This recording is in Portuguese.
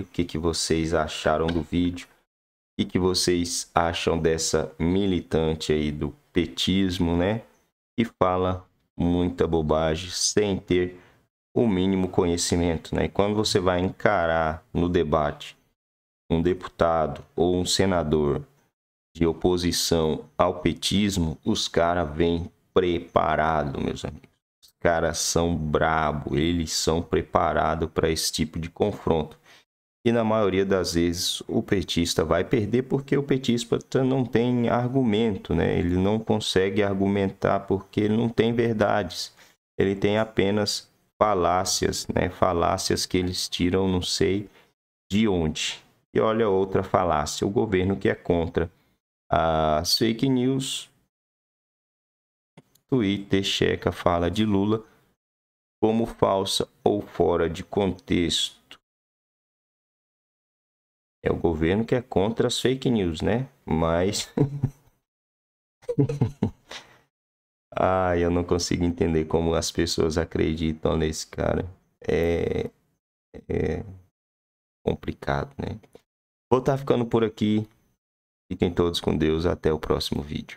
o que, que vocês acharam do vídeo, o que, que vocês acham dessa militante aí do petismo, né? Que fala muita bobagem sem ter o mínimo conhecimento, né? E quando você vai encarar no debate um deputado ou um senador de oposição ao petismo, os caras vêm preparados, meus amigos. Os caras são brabo, eles são preparados para esse tipo de confronto. E na maioria das vezes o petista vai perder porque o petista não tem argumento, né? ele não consegue argumentar porque ele não tem verdades, ele tem apenas falácias, né? falácias que eles tiram não sei de onde. E olha outra falácia: o governo que é contra as fake news. Twitter checa fala de Lula como falsa ou fora de contexto. É o governo que é contra as fake news, né? Mas. Ai, eu não consigo entender como as pessoas acreditam nesse cara. É. É. Complicado, né? Vou estar tá ficando por aqui. Fiquem todos com Deus. Até o próximo vídeo.